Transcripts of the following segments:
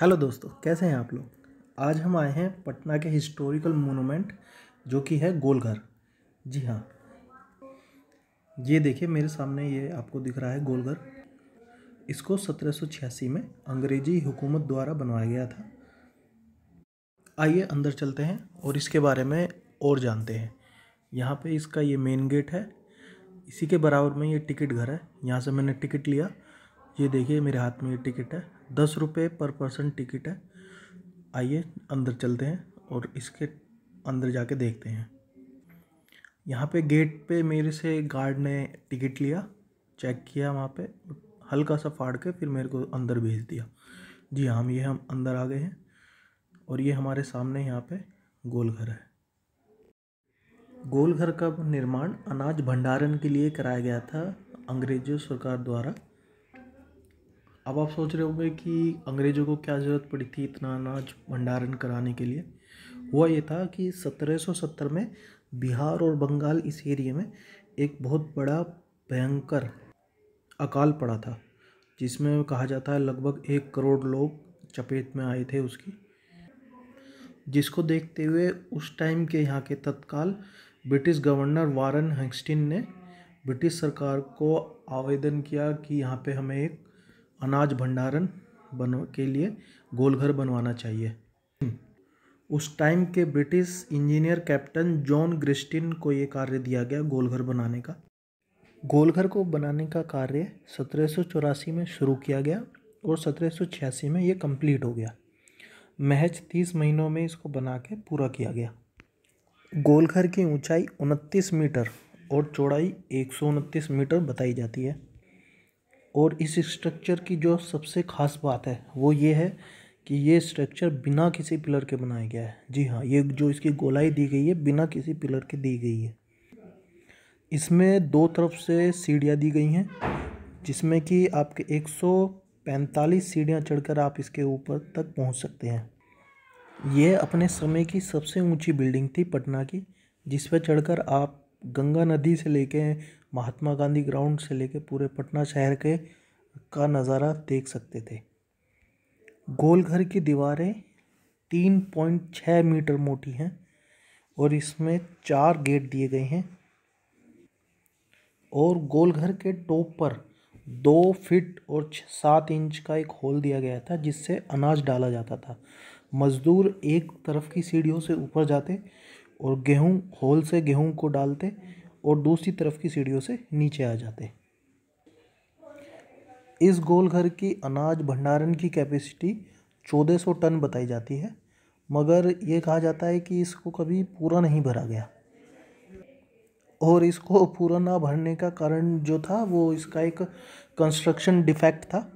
hello दोस्तों कैसे हैं आप लोग आज हम आए हैं पटना के हिस्टोरिकल मोनूमेंट जो कि है गोलघर जी हाँ ये देखिए मेरे सामने ये आपको दिख रहा है गोलघर इसको सत्रह में अंग्रेजी हुकूमत द्वारा बनवाया गया था आइए अंदर चलते हैं और इसके बारे में और जानते हैं यहाँ पे इसका ये मेन गेट है इसी के बराबर में ये टिकट घर है यहाँ से मैंने टिकट लिया ये देखिए मेरे हाथ में ये टिकट है दस रुपये पर पर्सन टिकट है आइए अंदर चलते हैं और इसके अंदर जाके देखते हैं यहाँ पे गेट पे मेरे से गार्ड ने टिकट लिया चेक किया वहाँ पे हल्का सा फाड़ के फिर मेरे को अंदर भेज दिया जी हाँ ये हम अंदर आ गए हैं और ये हमारे सामने यहाँ पे गोल घर है गोलघर का निर्माण अनाज भंडारण के लिए कराया गया था अंग्रेजों सरकार द्वारा अब आप सोच रहे होंगे कि अंग्रेज़ों को क्या ज़रूरत पड़ी थी इतना अनाज भंडारण कराने के लिए हुआ ये था कि 1770 में बिहार और बंगाल इस एरिए में एक बहुत बड़ा भयंकर अकाल पड़ा था जिसमें कहा जाता है लगभग एक करोड़ लोग चपेट में आए थे उसकी जिसको देखते हुए उस टाइम के यहाँ के तत्काल ब्रिटिश गवर्नर वारन हेंगस्टिन ने ब्रिटिश सरकार को आवेदन किया कि यहाँ पे हमें एक अनाज भंडारण बनो के लिए गोलघर बनवाना चाहिए उस टाइम के ब्रिटिश इंजीनियर कैप्टन जॉन ग्रिस्टिन को ये कार्य दिया गया गोलघर बनाने का गोलघर को बनाने का कार्य सत्रह में शुरू किया गया और सत्रह में ये कंप्लीट हो गया महज तीस महीनों में इसको बना के पूरा किया गया गोलघर की ऊंचाई उनतीस मीटर और चौड़ाई एक मीटर बताई जाती है और इस स्ट्रक्चर की जो सबसे ख़ास बात है वो ये है कि ये स्ट्रक्चर बिना किसी पिलर के बनाया गया है जी हाँ ये जो इसकी गोलाई दी गई है बिना किसी पिलर के दी गई है इसमें दो तरफ से सीढ़ियाँ दी गई हैं जिसमें कि आपके 145 सीढ़ियाँ चढ़कर आप इसके ऊपर तक पहुंच सकते हैं यह अपने समय की सबसे ऊंची बिल्डिंग थी पटना की जिस पर चढ़कर आप गंगा नदी से लेके महात्मा गांधी ग्राउंड से लेकर पूरे पटना शहर के का नज़ारा देख सकते थे गोल घर की दीवारें तीन पॉइंट छः मीटर मोटी हैं और इसमें चार गेट दिए गए हैं और गोल घर के टॉप पर दो फिट और सात इंच का एक होल दिया गया था जिससे अनाज डाला जाता था मज़दूर एक तरफ की सीढ़ियों से ऊपर जाते और गेहूं होल से गेहूं को डालते और दूसरी तरफ की सीढ़ियों से नीचे आ जाते इस गोलघर की अनाज भंडारण की कैपेसिटी 1400 टन बताई जाती है मगर ये कहा जाता है कि इसको कभी पूरा नहीं भरा गया और इसको पूरा ना भरने का कारण जो था वो इसका एक कंस्ट्रक्शन डिफेक्ट था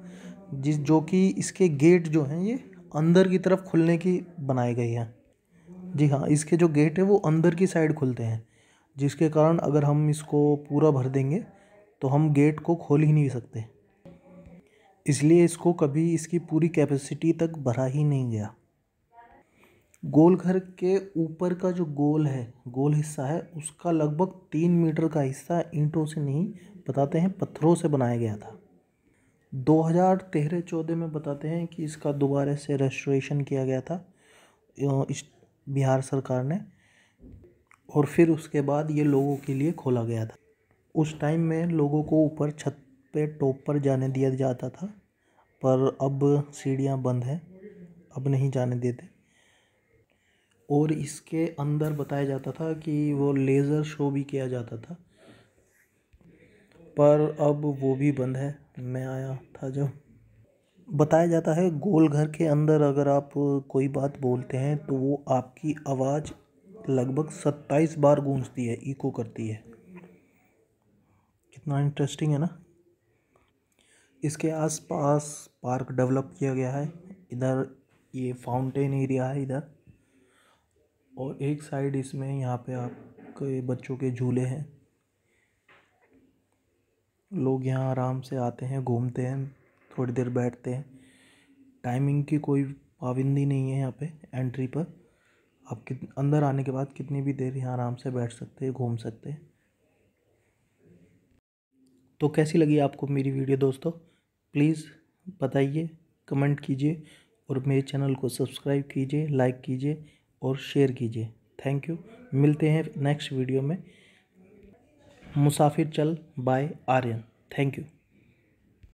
जिस जो कि इसके गेट जो हैं ये अंदर की तरफ खुलने की बनाई गई हैं जी हाँ इसके जो गेट है वो अंदर की साइड खुलते हैं जिसके कारण अगर हम इसको पूरा भर देंगे तो हम गेट को खोल ही नहीं सकते इसलिए इसको कभी इसकी पूरी कैपेसिटी तक भरा ही नहीं गया गोल घर के ऊपर का जो गोल है गोल हिस्सा है उसका लगभग तीन मीटर का हिस्सा ईंटों से नहीं बताते हैं पत्थरों से बनाया गया था 2013 चौदह में बताते हैं कि इसका दोबारा से रेस्टोरेशन किया गया था इस बिहार सरकार ने और फिर उसके बाद ये लोगों के लिए खोला गया था उस टाइम में लोगों को ऊपर छत पे टॉप पर जाने दिया जाता था पर अब सीढ़ियाँ बंद हैं अब नहीं जाने देते और इसके अंदर बताया जाता था कि वो लेज़र शो भी किया जाता था पर अब वो भी बंद है मैं आया था जब बताया जाता है गोल घर के अंदर अगर आप कोई बात बोलते हैं तो वो आपकी आवाज़ लगभग सत्ताईस बार गूंजती है इको करती है कितना इंटरेस्टिंग है ना इसके आसपास पार्क डेवलप किया गया है इधर ये फाउंटेन एरिया है इधर और एक साइड इसमें यहाँ पे आपके बच्चों के झूले हैं लोग यहाँ आराम से आते हैं घूमते हैं थोड़ी देर बैठते हैं टाइमिंग की कोई पाबंदी नहीं है यहाँ पे एंट्री पर आप कित अंदर आने के बाद कितनी भी देर यहाँ आराम से बैठ सकते हैं घूम सकते हैं तो कैसी लगी आपको मेरी वीडियो दोस्तों प्लीज़ बताइए कमेंट कीजिए और मेरे चैनल को सब्सक्राइब कीजिए लाइक कीजिए और शेयर कीजिए थैंक यू मिलते हैं नेक्स्ट वीडियो में मुसाफिर चल बाय आर्यन थैंक यू